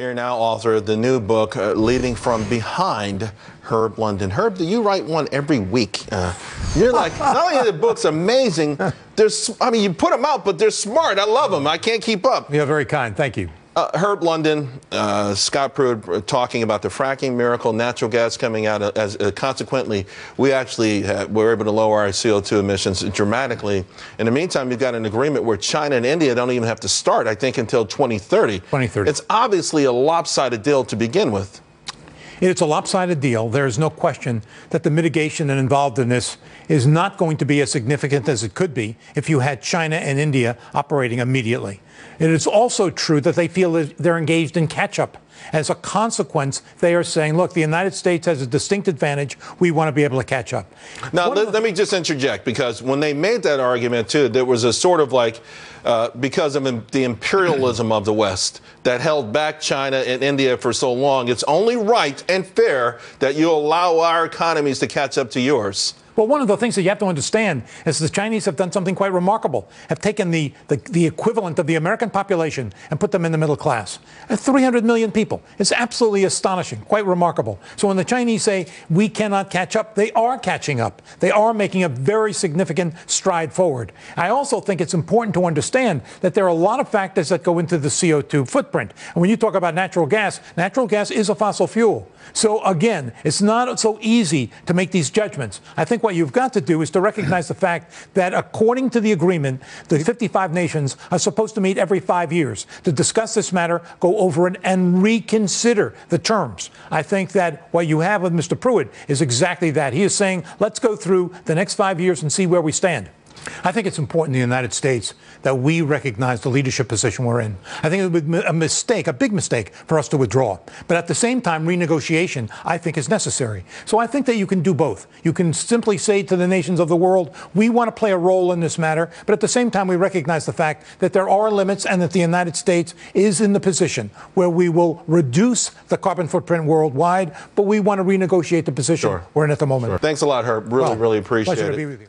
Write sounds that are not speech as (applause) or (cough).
Here now, author of the new book, uh, Leading from Behind, Herb London. Herb, you write one every week. Uh, you're like, (laughs) not only the book's amazing, there's, I mean, you put them out, but they're smart. I love them. I can't keep up. You're very kind. Thank you. Uh, Herb London, uh, Scott Pruitt uh, talking about the fracking miracle, natural gas coming out. Uh, as uh, consequently, we actually have, uh, were able to lower our CO2 emissions dramatically. In the meantime, you've got an agreement where China and India don't even have to start. I think until 2030. 2030. It's obviously a lopsided deal to begin with. It's a lopsided deal. There is no question that the mitigation involved in this is not going to be as significant as it could be if you had China and India operating immediately. And it's also true that they feel that they're engaged in catch up as a consequence, they are saying, look, the United States has a distinct advantage. We want to be able to catch up. Now, let, the- let, me just interject because when they made that argument, too, there was a sort of like, uh, because of the imperialism of the West that held back China and India for so long, it's only right and fair that you allow our economies to catch up to yours. Well, one of the things that you have to understand is the Chinese have done something quite remarkable, have taken the, the, the equivalent of the American population and put them in the middle class. Uh, 300 million people. It's absolutely astonishing, quite remarkable. So when the Chinese say we cannot catch up, they are catching up. They are making a very significant stride forward. I also think it's important to understand that there are a lot of factors that go into the CO2 footprint. And when you talk about natural gas, natural gas is a fossil fuel. So again, it's not so easy to make these judgments. I think what what you've got to do is to recognize the fact that according to the agreement, the 55 nations are supposed to meet every five years to discuss this matter, go over it, and reconsider the terms. I think that what you have with Mr. Pruitt is exactly that. He is saying, let's go through the next five years and see where we stand. I think it's important in the United States that we recognize the leadership position we're in. I think it would be a mistake, a big mistake, for us to withdraw. But at the same time, renegotiation, I think, is necessary. So I think that you can do both. You can simply say to the nations of the world, we want to play a role in this matter, but at the same time, we recognize the fact that there are limits and that the United States is in the position where we will reduce the carbon footprint worldwide, but we want to renegotiate the position sure. we're in at the moment. Sure. Thanks a lot, Herb. Really, well, really appreciate it. Pleasure to be with you.